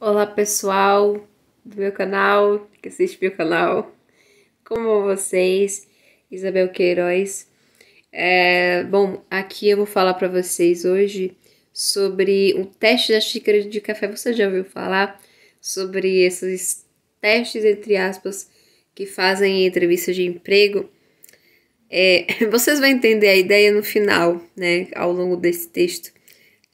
Olá pessoal do meu canal, que assiste meu canal, como vocês? Isabel Queiroz. É, bom, aqui eu vou falar para vocês hoje sobre o teste da xícara de café. Você já ouviu falar sobre esses testes, entre aspas, que fazem em entrevista de emprego? É, vocês vão entender a ideia no final, né, ao longo desse texto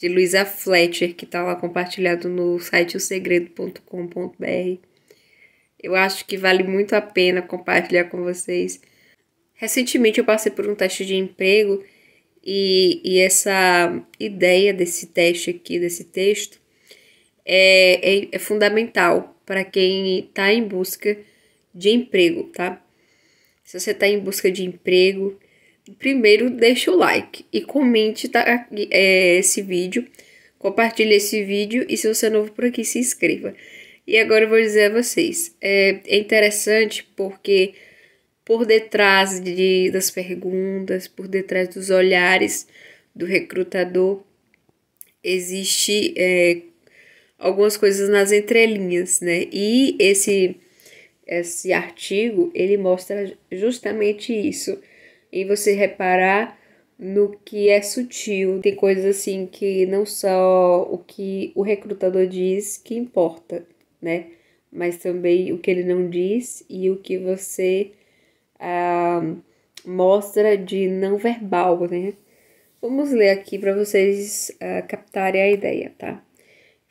de Luísa Fletcher, que está lá compartilhado no site osegredo.com.br. Eu acho que vale muito a pena compartilhar com vocês. Recentemente eu passei por um teste de emprego e, e essa ideia desse teste aqui, desse texto, é, é, é fundamental para quem está em busca de emprego, tá? Se você está em busca de emprego, primeiro deixa o like e comente tá, é, esse vídeo, compartilhe esse vídeo e se você é novo por aqui, se inscreva. E agora eu vou dizer a vocês, é, é interessante porque por detrás de, das perguntas, por detrás dos olhares do recrutador, existe é, algumas coisas nas entrelinhas, né? E esse esse artigo ele mostra justamente isso e você reparar no que é sutil. Tem coisas assim que não só o que o recrutador diz que importa, né? Mas também o que ele não diz e o que você ah, mostra de não verbal, né? Vamos ler aqui para vocês ah, captarem a ideia, tá?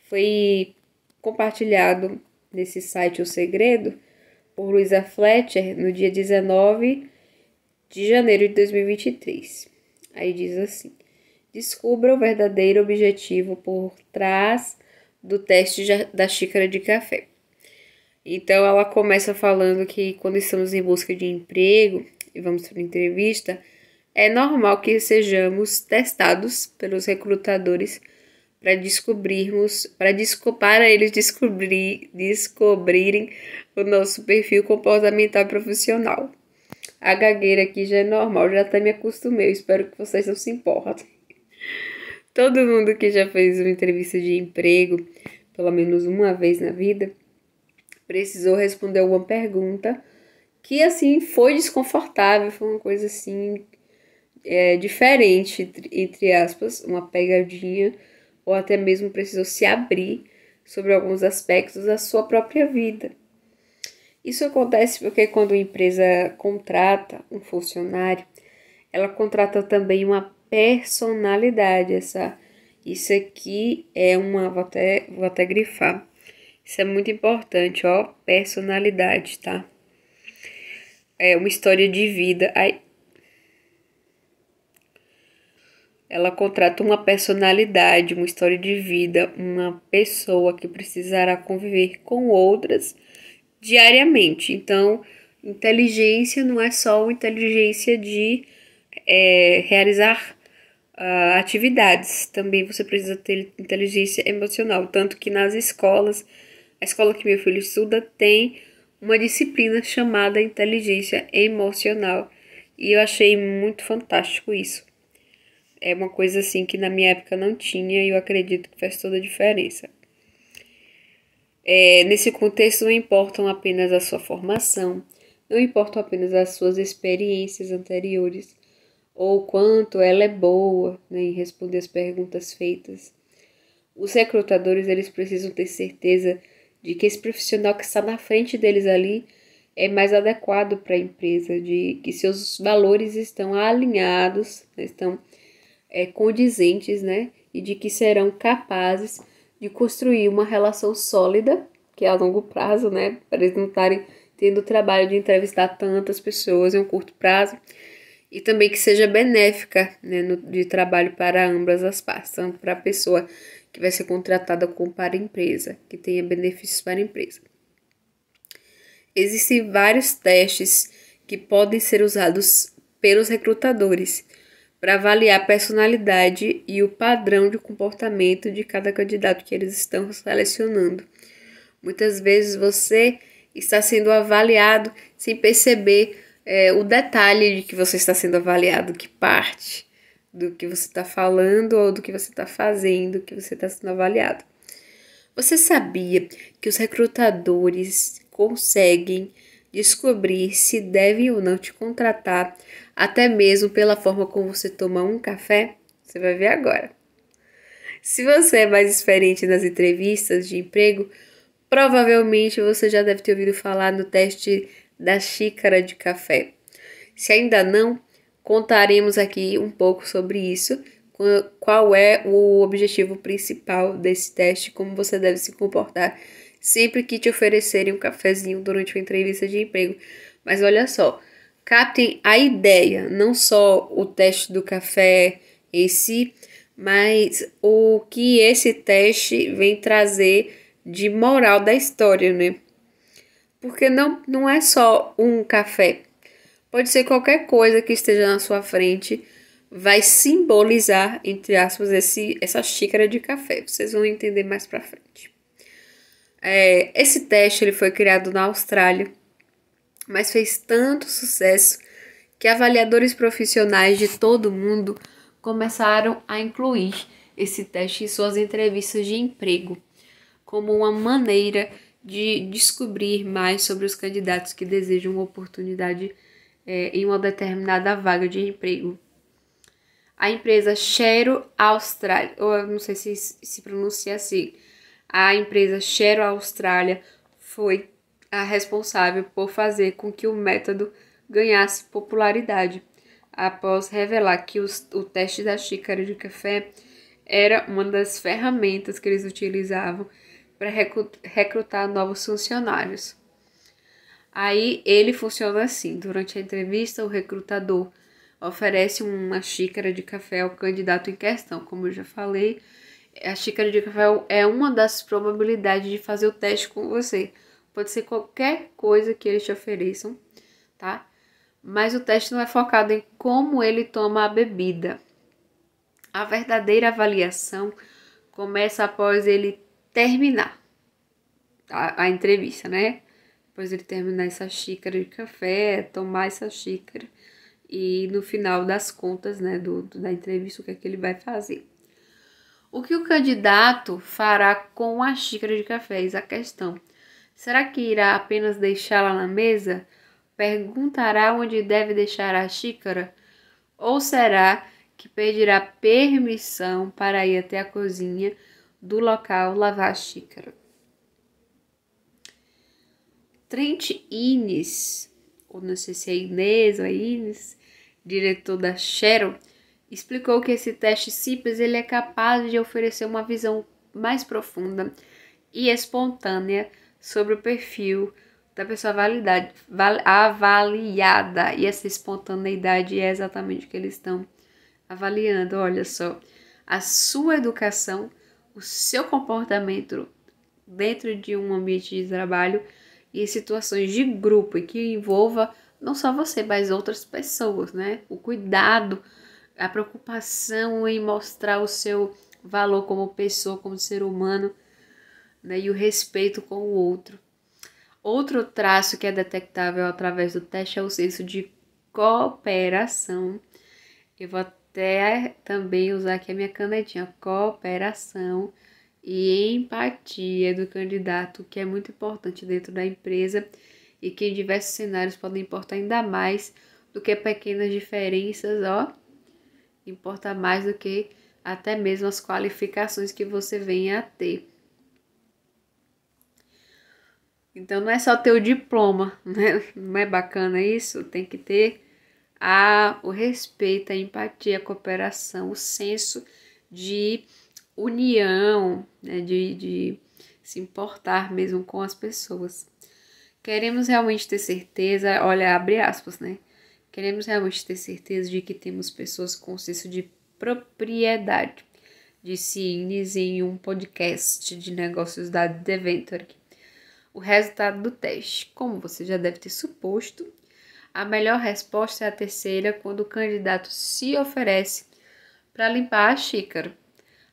Foi compartilhado nesse site O Segredo por Luisa Fletcher no dia 19 de janeiro de 2023. Aí diz assim: descubra o verdadeiro objetivo por trás do teste da xícara de café. Então ela começa falando que quando estamos em busca de emprego e vamos para uma entrevista, é normal que sejamos testados pelos recrutadores para descobrirmos, para desculpar para eles descobrir, descobrirem o nosso perfil comportamental profissional. A gagueira aqui já é normal, já até me acostumei. Eu espero que vocês não se importem. Todo mundo que já fez uma entrevista de emprego, pelo menos uma vez na vida, precisou responder alguma pergunta que, assim, foi desconfortável, foi uma coisa, assim, é, diferente, entre aspas, uma pegadinha, ou até mesmo precisou se abrir sobre alguns aspectos da sua própria vida. Isso acontece porque quando a empresa contrata um funcionário, ela contrata também uma personalidade. Essa, isso aqui é uma. Vou até, vou até grifar. Isso é muito importante, ó. Personalidade, tá? É uma história de vida. Aí, ela contrata uma personalidade, uma história de vida, uma pessoa que precisará conviver com outras diariamente. Então, inteligência não é só inteligência de é, realizar uh, atividades, também você precisa ter inteligência emocional. Tanto que nas escolas, a escola que meu filho estuda tem uma disciplina chamada inteligência emocional. E eu achei muito fantástico isso. É uma coisa assim que na minha época não tinha e eu acredito que faz toda a diferença. É, nesse contexto, não importam apenas a sua formação, não importam apenas as suas experiências anteriores, ou quanto ela é boa né, em responder as perguntas feitas. Os recrutadores eles precisam ter certeza de que esse profissional que está na frente deles ali é mais adequado para a empresa, de que seus valores estão alinhados, né, estão é, condizentes, né? E de que serão capazes de construir uma relação sólida, que é a longo prazo, né? Para eles não estarem tendo o trabalho de entrevistar tantas pessoas em um curto prazo. E também que seja benéfica né, no, de trabalho para ambas as partes, tanto para a pessoa que vai ser contratada como para a empresa, que tenha benefícios para a empresa. Existem vários testes que podem ser usados pelos recrutadores para avaliar a personalidade e o padrão de comportamento de cada candidato que eles estão selecionando. Muitas vezes você está sendo avaliado sem perceber é, o detalhe de que você está sendo avaliado, que parte do que você está falando ou do que você está fazendo, que você está sendo avaliado. Você sabia que os recrutadores conseguem descobrir se devem ou não te contratar até mesmo pela forma como você toma um café, você vai ver agora. Se você é mais experiente nas entrevistas de emprego, provavelmente você já deve ter ouvido falar no teste da xícara de café. Se ainda não, contaremos aqui um pouco sobre isso, qual é o objetivo principal desse teste, como você deve se comportar sempre que te oferecerem um cafezinho durante uma entrevista de emprego. Mas olha só, captem a ideia, não só o teste do café em si, mas o que esse teste vem trazer de moral da história, né? Porque não, não é só um café. Pode ser qualquer coisa que esteja na sua frente, vai simbolizar, entre aspas, esse, essa xícara de café. Vocês vão entender mais pra frente. É, esse teste ele foi criado na Austrália mas fez tanto sucesso que avaliadores profissionais de todo mundo começaram a incluir esse teste em suas entrevistas de emprego, como uma maneira de descobrir mais sobre os candidatos que desejam uma oportunidade é, em uma determinada vaga de emprego. A empresa Shero Austrália, ou eu não sei se se pronuncia assim, a empresa Shero Austrália foi a responsável por fazer com que o método ganhasse popularidade, após revelar que os, o teste da xícara de café era uma das ferramentas que eles utilizavam para recrutar novos funcionários. Aí ele funciona assim: durante a entrevista, o recrutador oferece uma xícara de café ao candidato em questão. Como eu já falei, a xícara de café é uma das probabilidades de fazer o teste com você. Pode ser qualquer coisa que eles te ofereçam, tá? Mas o teste não é focado em como ele toma a bebida. A verdadeira avaliação começa após ele terminar a, a entrevista, né? Depois ele terminar essa xícara de café, tomar essa xícara e no final das contas, né, do, da entrevista, o que é que ele vai fazer. O que o candidato fará com a xícara de café? é a questão. Será que irá apenas deixá-la na mesa? Perguntará onde deve deixar a xícara? Ou será que pedirá permissão para ir até a cozinha do local lavar a xícara? Trent Innes, ou não sei se é Inês ou é Innes, diretor da Cheryl, explicou que esse teste simples ele é capaz de oferecer uma visão mais profunda e espontânea sobre o perfil da pessoa validade, val, avaliada. E essa espontaneidade é exatamente o que eles estão avaliando. Olha só, a sua educação, o seu comportamento dentro de um ambiente de trabalho e situações de grupo e que envolva não só você, mas outras pessoas, né? O cuidado, a preocupação em mostrar o seu valor como pessoa, como ser humano né, e o respeito com o outro. Outro traço que é detectável através do teste é o senso de cooperação. Eu vou até também usar aqui a minha canetinha, cooperação e empatia do candidato, que é muito importante dentro da empresa e que em diversos cenários podem importar ainda mais do que pequenas diferenças, ó. Importa mais do que até mesmo as qualificações que você venha a ter. Então não é só ter o diploma, né? Não é bacana isso? Tem que ter a, o respeito, a empatia, a cooperação, o senso de união, né? de, de se importar mesmo com as pessoas. Queremos realmente ter certeza, olha, abre aspas, né? Queremos realmente ter certeza de que temos pessoas com senso de propriedade, disse Ines em um podcast de negócios da The Venture o resultado do teste. Como você já deve ter suposto, a melhor resposta é a terceira, quando o candidato se oferece para limpar a xícara.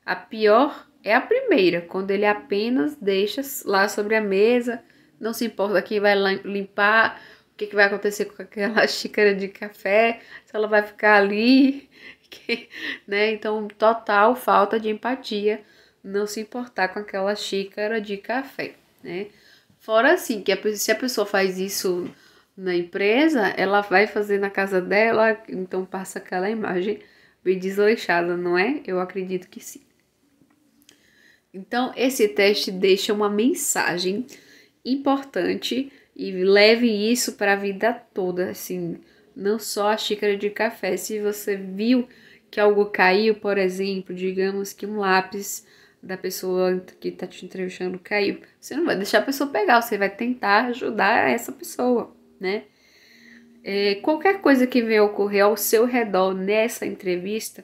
A pior é a primeira, quando ele apenas deixa lá sobre a mesa, não se importa quem vai limpar, o que, vai acontecer com aquela xícara de café, se ela vai ficar ali, né? Então, total falta de empatia, não se importar com aquela xícara de café, né? Fora assim, que a, se a pessoa faz isso na empresa, ela vai fazer na casa dela, então passa aquela imagem bem desleixada, não é? Eu acredito que sim. Então, esse teste deixa uma mensagem importante e leve isso para a vida toda, assim, não só a xícara de café. Se você viu que algo caiu, por exemplo, digamos que um lápis da pessoa que tá te entrevistando caiu. Você não vai deixar a pessoa pegar, você vai tentar ajudar essa pessoa, né? É, qualquer coisa que venha ocorrer ao seu redor nessa entrevista,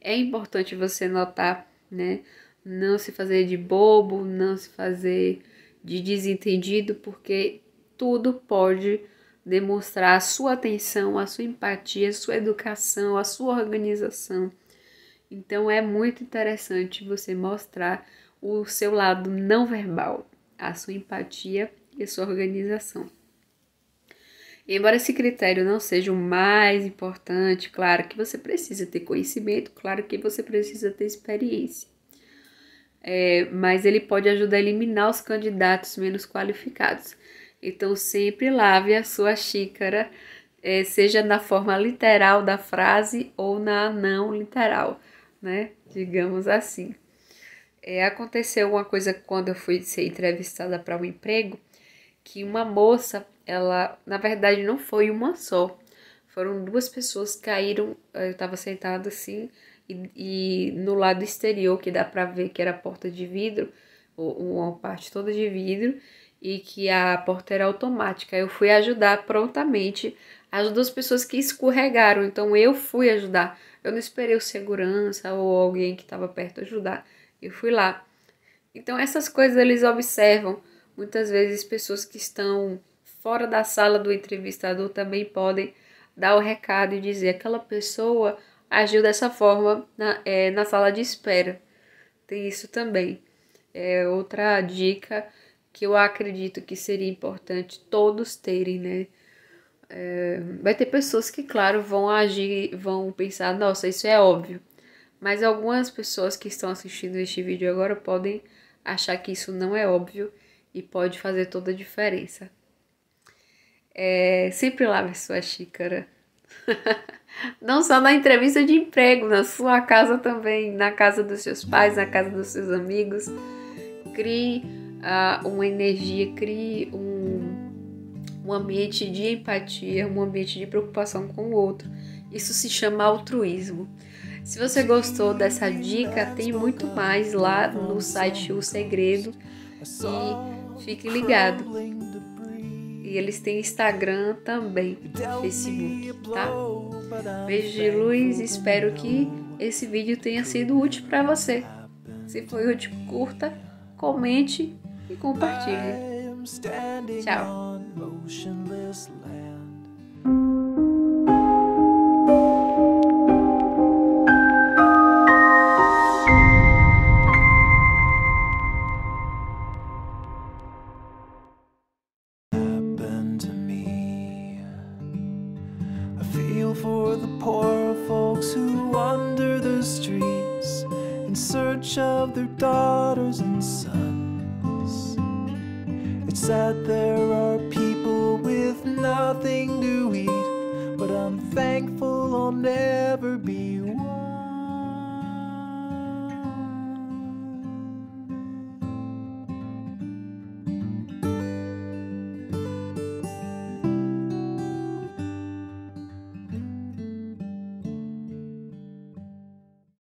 é importante você notar, né? Não se fazer de bobo, não se fazer de desentendido, porque tudo pode demonstrar a sua atenção, a sua empatia, a sua educação, a sua organização então é muito interessante você mostrar o seu lado não verbal, a sua empatia e a sua organização. embora esse critério não seja o mais importante, claro que você precisa ter conhecimento, claro que você precisa ter experiência. É, mas ele pode ajudar a eliminar os candidatos menos qualificados. Então sempre lave a sua xícara, é, seja na forma literal da frase ou na não literal né? Digamos assim. É, aconteceu uma coisa quando eu fui ser entrevistada para um emprego, que uma moça, ela, na verdade, não foi uma só. Foram duas pessoas que caíram, eu estava sentada assim, e, e, no lado exterior, que dá para ver que era porta de vidro, uma parte toda de vidro, e que a porta era automática. Eu fui ajudar prontamente as duas pessoas que escorregaram, então eu fui ajudar eu não esperei o segurança ou alguém que estava perto ajudar. Eu fui lá. Então essas coisas eles observam. Muitas vezes pessoas que estão fora da sala do entrevistador também podem dar o recado e dizer aquela pessoa agiu dessa forma na, é, na sala de espera. Tem isso também. É outra dica que eu acredito que seria importante todos terem, né? É, vai ter pessoas que, claro, vão agir, vão pensar, nossa, isso é óbvio. Mas algumas pessoas que estão assistindo este vídeo agora podem achar que isso não é óbvio e pode fazer toda a diferença. É, sempre lave sua xícara. não só na entrevista de emprego, na sua casa também, na casa dos seus pais, na casa dos seus amigos. Crie uh, uma energia, crie um um ambiente de empatia, um ambiente de preocupação com o outro. Isso se chama altruísmo. Se você gostou dessa dica, tem muito mais lá no site O Segredo e fique ligado. E eles têm Instagram também, Facebook, tá? Beijo de luz, espero que esse vídeo tenha sido útil para você. Se foi útil, curta, comente e compartilhe. Tchau! motionless land. Happened to me. I feel for the poor folks who wander the streets in search of their daughters and sons. It's sad there nothing to eat, but I'm thankful I'll never